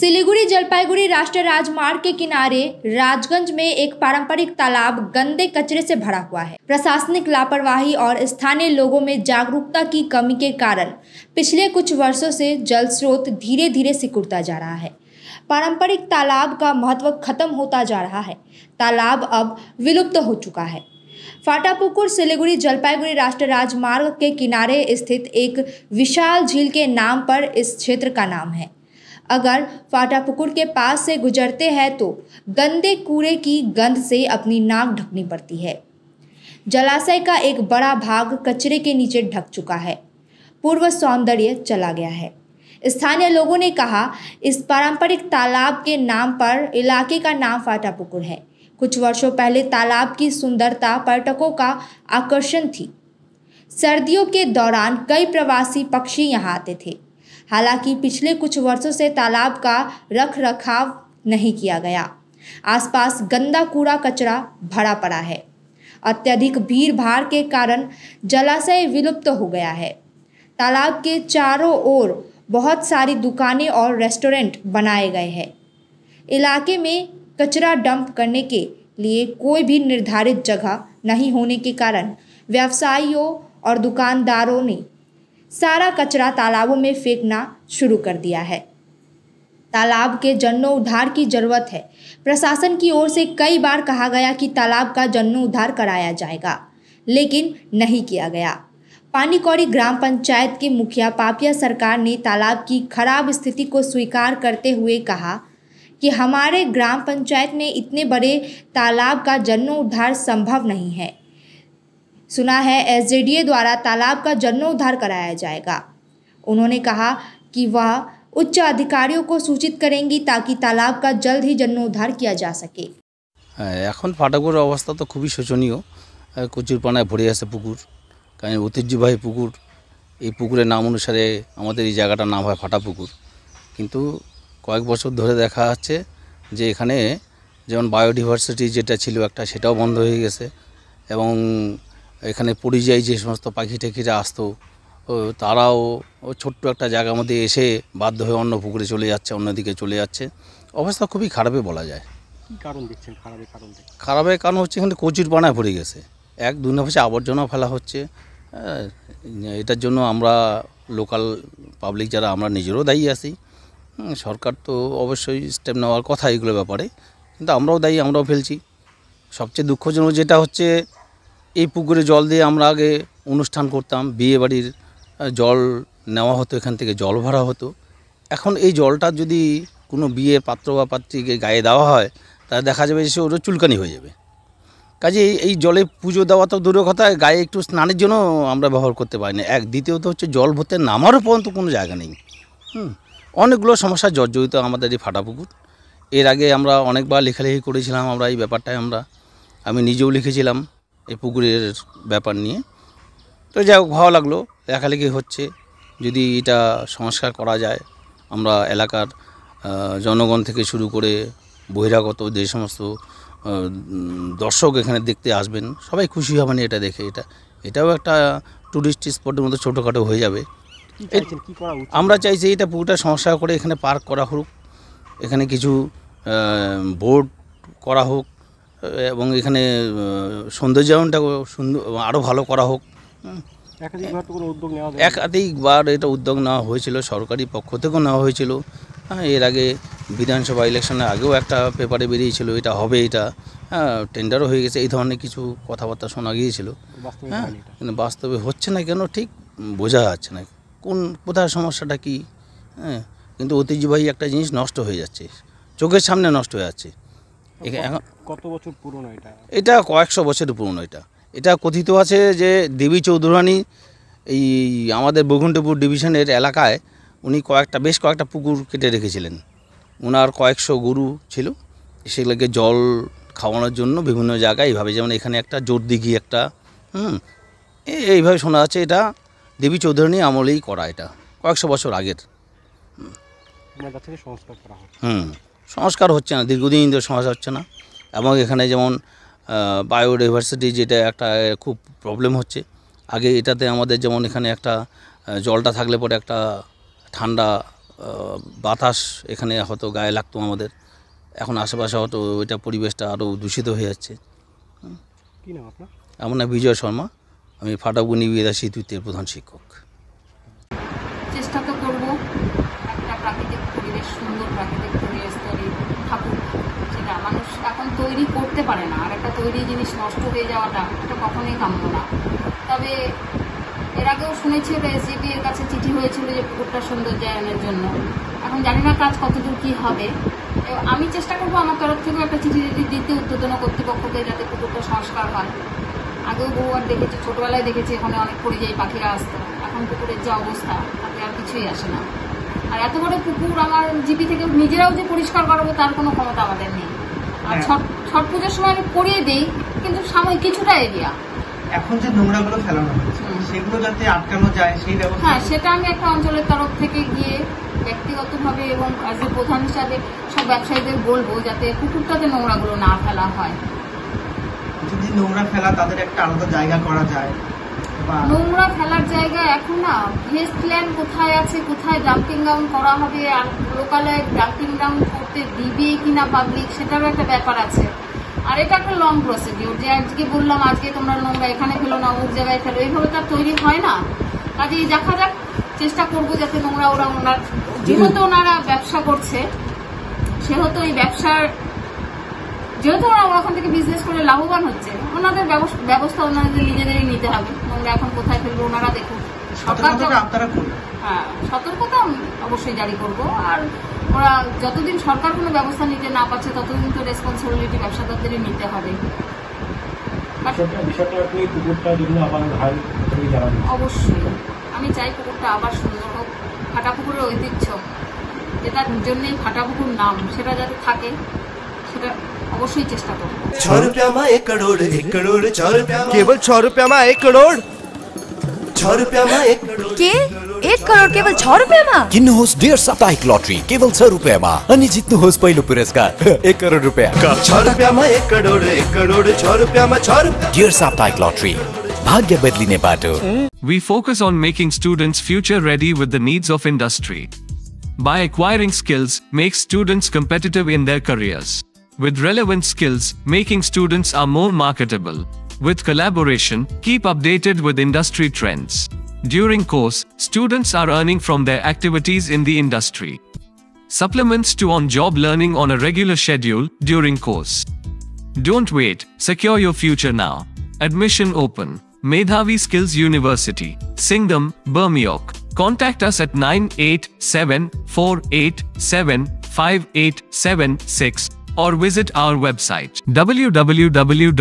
सिलीगुड़ी जलपाईगुड़ी राष्ट्रीय राजमार्ग के किनारे राजगंज में एक पारंपरिक तालाब गंदे कचरे से भरा हुआ है प्रशासनिक लापरवाही और स्थानीय लोगों में जागरूकता की कमी के कारण पिछले कुछ वर्षों से जल स्रोत धीरे धीरे सिकुड़ता जा रहा है पारंपरिक तालाब का महत्व खत्म होता जा रहा है तालाब अब विलुप्त तो हो चुका है फाटापुकुर सिलीगुड़ी जलपाईगुड़ी राष्ट्रीय राजमार्ग के किनारे स्थित एक विशाल झील के नाम पर इस क्षेत्र का नाम है अगर फाटा पुकुर के पास से गुजरते हैं तो गंदे कूड़े की गंध से अपनी नाक ढकनी पड़ती है जलाशय का एक बड़ा भाग कचरे के नीचे ढक चुका है पूर्व सौंदर्य चला गया है स्थानीय लोगों ने कहा इस पारंपरिक तालाब के नाम पर इलाके का नाम फाटा पुकुर है कुछ वर्षों पहले तालाब की सुंदरता पर्यटकों का आकर्षण थी सर्दियों के दौरान कई प्रवासी पक्षी यहाँ आते थे हालांकि पिछले कुछ वर्षों से तालाब का रख रखाव नहीं किया गया आसपास गंदा कूड़ा कचरा भरा पड़ा है अत्यधिक भीड़ भाड़ के कारण जलाशय विलुप्त हो गया है तालाब के चारों ओर बहुत सारी दुकानें और रेस्टोरेंट बनाए गए हैं इलाके में कचरा डंप करने के लिए कोई भी निर्धारित जगह नहीं होने के कारण व्यवसायियों और दुकानदारों ने सारा कचरा तालाबों में फेंकना शुरू कर दिया है तालाब के जन्नोद्धार की जरूरत है प्रशासन की ओर से कई बार कहा गया कि तालाब का उद्धार कराया जाएगा लेकिन नहीं किया गया पानीकौड़ी ग्राम पंचायत के मुखिया पापिया सरकार ने तालाब की खराब स्थिति को स्वीकार करते हुए कहा कि हमारे ग्राम पंचायत में इतने बड़े तालाब का उद्धार संभव नहीं है সুনাহে এসজেডিএ দ্বারা तालाब का जर्नो उधार कराया जाएगा उन्होंने कहा कि वह उच्च अधिकारियों को सूचित करेंगी ताकि तालाब का जल्द ही जर्नो उधार किया जा सके এখন ফাটাপুর অবস্থা তো খুবই শোচনীয় কুজুরপনায় ভরি আছে পুকুর কানে অতিজ্য ভাই পুকুর এই পুকুরের নাম অনুসারে আমাদের এই জায়গাটা নাম হয় ফাটাপুকুর কিন্তু কয়েক বছর ধরে দেখা আছে যে এখানে যে বায়োডাইভার্সিটি যেটা ছিল একটা সেটাও বন্ধ হয়ে গেছে এবং এখানে পরিযায়ী যে সমস্ত পাখি টাখিরা আসতো তারাও ছোট্ট একটা জায়গার মধ্যে এসে বাধ্য হয়ে অন্য পুকুরে চলে যাচ্ছে অন্যদিকে চলে যাচ্ছে অবস্থা খুবই খারাপে বলা যায় কারণ দেখছেন খারাপের কারণ খারাপের কারণ হচ্ছে এখানে কচির পানায় ভরে গেছে এক দুই নম্বরে আবর্জনা ফেলা হচ্ছে হ্যাঁ, এটার জন্য আমরা লোকাল পাবলিক যারা আমরা নিজেরও দায়ী আছি সরকার তো অবশ্যই স্টেপ নেওয়ার কথা এগুলো ব্যাপারে কিন্তু আমরাও দায়ী আমরাও ফেলছি সবচেয়ে দুঃখজনক যেটা হচ্ছে এই পুকুরে জল দিয়ে আমরা আগে অনুষ্ঠান করতাম বিয়ে বাড়ির জল নেওয়া হতো এখান থেকে জল ভরা হতো এখন এই জলটা যদি কোনো বিয়ে পাত্র বা পাত্রীকে গায়ে দেওয়া হয় তাহলে দেখা যাবে যে সে ওটা চুলকানি হয়ে যাবে কাজে এই জলে পুজো দেওয়া তো দূরের কথা গায়ে একটু স্নানের জন্য আমরা ব্যবহার করতে পারি না এক দ্বিতীয়ত হচ্ছে জল ভরতে নামারও পর্যন্ত কোনো জায়গা নেই হুম অনেকগুলো সমস্যা জর্জরিত আমাদের এই ফাটা পুকুর এর আগে আমরা অনেকবার লেখালেখি করেছিলাম আমরা এই ব্যাপারটায় আমরা আমি নিজেও লিখেছিলাম এই পুকুরের ব্যাপার নিয়ে তো যাই হোক ভালো লাগলো লেখালেখি হচ্ছে যদি এটা সংস্কার করা যায় আমরা এলাকার জনগণ থেকে শুরু করে বহিরাগত যে সমস্ত দর্শক এখানে দেখতে আসবেন সবাই খুশি হবেন এটা দেখে এটা এটাও একটা ট্যুরিস্ট স্পটের মতো ছোটোখাটো হয়ে যাবে আমরা চাই যে এটা পুকুরটা সংস্কার করে এখানে পার্ক করা হোক এখানে কিছু বোর্ড করা হোক এবং এখানে সৌন্দর্যায়নটা সুন্দর আরও ভালো করা হোক একাধিকবার এটা উদ্যোগ নেওয়া হয়েছিল সরকারি পক্ষ থেকেও নেওয়া হয়েছিল হ্যাঁ এর আগে বিধানসভা ইলেকশনের আগেও একটা পেপারে বেরিয়েছিল এটা হবে এটা হ্যাঁ টেন্ডারও হয়ে গেছে এই ধরনের কিছু কথাবার্তা শোনা গিয়েছিল হ্যাঁ কিন্তু বাস্তবে হচ্ছে না কেন ঠিক বোঝা যাচ্ছে না কোন কোথায় সমস্যাটা কি হ্যাঁ কিন্তু ঐতিহ্যবাহী একটা জিনিস নষ্ট হয়ে যাচ্ছে চোখের সামনে নষ্ট হয়ে যাচ্ছে এখন কত বছর পুরনো এটা এটা কয়েকশো বছরের পুরনো এটা এটা কথিত আছে যে দেবী চৌধুরানী এই আমাদের বৈকুণ্ঠপুর ডিভিশনের এলাকায় উনি কয়েকটা বেশ কয়েকটা পুকুর কেটে রেখেছিলেন ওনার কয়েকশো গরু ছিল সেগুলোকে জল খাওয়ানোর জন্য বিভিন্ন জায়গায় এইভাবে যেমন এখানে একটা জোর দিঘি একটা হুম এইভাবে শোনা যাচ্ছে এটা দেবী চৌধুরানী আমলেই করা এটা কয়েকশো বছর আগের হুম সংস্কার হচ্ছে না দীর্ঘদিন ধরে সংস্কার হচ্ছে না এবং এখানে যেমন বায়োডাইভার্সিটি যেটা একটা খুব প্রবলেম হচ্ছে আগে এটাতে আমাদের যেমন এখানে একটা জলটা থাকলে পরে একটা ঠান্ডা বাতাস এখানে হয়তো গায়ে লাগতো আমাদের এখন আশেপাশে হয়তো ওইটা পরিবেশটা আরও দূষিত হয়ে যাচ্ছে আমার নাম বিজয় শর্মা আমি ফাটাবুনি বিদাসী তৃতীয় প্রধান শিক্ষক এখন তৈরি করতে পারে না আর একটা তৈরি জিনিস নষ্ট হয়ে যাওয়াটা এটা কখনোই কাম্য না তবে এর আগেও শুনেছি ওটা এসজিপি এর কাছে চিঠি হয়েছিল যে পুকুরটা সৌন্দর্যায়নের জন্য এখন জানি না কাজ কতদূর কী হবে আমি চেষ্টা করবো আমার তরফ থেকেও একটা চিঠি দিতে উদ্বোধন কর্তৃপক্ষকে যাতে পুকুরটা সংস্কার হয় আগেও বহুবার দেখেছি ছোটোবেলায় দেখেছি এখানে অনেক পরিযায়ী পাখিরা আসতো এখন পুকুরের যে অবস্থা তাতে আর কিছুই আসে না আর এত বড় পুকুর আমার জিপি থেকে নিজেরাও যে পরিষ্কার করাবো তার কোনো ক্ষমতা আমাদের নেই হ্যাঁ। ছট ছট সময় আমি করিয়ে দিই কিন্তু সাময়িক কিছুটা এরিয়া এখন যে নোংরাগুলো ফেলানো হচ্ছে সেগুলো যাতে আটকানো যায় সেই ব্যবস্থা হ্যাঁ সেটা আমি একটা অঞ্চলের তরফ থেকে গিয়ে ব্যক্তিগত ভাবে এবং অ্যাজ এ প্রধান হিসাবে সব ব্যবসায়ীদের বলবো যাতে পুকুরটাতে গুলো না ফেলা হয় যদি নোংরা ফেলা তাদের একটা আলাদা জায়গা করা যায় নোংরা ফেলার জায়গা এখন না ভেস্টল্যান্ড কোথায় আছে কোথায় ডাম্পিং গ্রাউন্ড করা হবে আর লোকালে ডাম্পিং গ্রাউন্ড করতে দিবে কিনা পাবলিক সেটারও একটা ব্যাপার আছে আর এটা একটা লং প্রসিডিউর যে আজকে বললাম আজকে তোমরা নোংরা এখানে ফেলো না অমুক জায়গায় ফেলো এইভাবে তার তৈরি হয় না কাজেই দেখা যাক চেষ্টা করবো যাতে নোংরা ওরা ওনার যেহেতু ওনারা ব্যবসা করছে সেহেতু এই ব্যবসার যেহেতু ওরা ওখান থেকে বিজনেস করে লাভবান হচ্ছে ওনাদের ব্যবস্থা ওনাদের নিজেদেরই নিতে হবে ওনারা এখন কোথায় ফেলবো ওনারা দেখুন হ্যাঁ সতর্কতা অবশ্যই জারি করব আর ওরা যতদিন সরকার কোনো ব্যবস্থা নিতে না পারছে ততদিন তো রেসপন্সিবিলিটি ব্যবসাদারদেরই নিতে হবে অবশ্যই আমি চাই পুকুরটা আবার সুন্দর হোক ফাটা পুকুরের ঐতিহ্য যেটার জন্যই ফাটা পুকুর নাম সেটা যাতে থাকে সেটা অবশ্যই চেষ্টা করব ছ રૂપિયામાં 1 કરોડ 1 કરોડ 6 રૂપિયામાં કેવલ 6 રૂપિયામાં 1 કરોડ 6 રૂપિયામાં 1 કરોડ કે 1 કરોડ કેવલ 6 રૂપિયામાં કિન્હોસ ડિયર સાપ્તાહિક લોટરી કેવલ 6 રૂપિયામાં અને જીતनुहोસ પહેલો પુરસ્કાર 1 કરોડ રૂપિયા 6 રૂપિયામાં 1 કરોડ 1 કરોડ 6 રૂપિયામાં 6 રૂપિયા ડિયર સાપ્તાહિક લોટરી ભાગ્ય બદલીને પાટો We focus on making students future ready with the needs of industry. By acquiring skills, makes students competitive in their careers. with relevant skills, making students are more marketable. With collaboration, keep updated with industry trends. During course, students are earning from their activities in the industry. Supplements to on-job learning on a regular schedule during course. Don't wait, secure your future now. Admission open. Medhavi Skills University, Singham, Bermiok. Contact us at 987 487 5876 or visit our website www.msu.edu.in.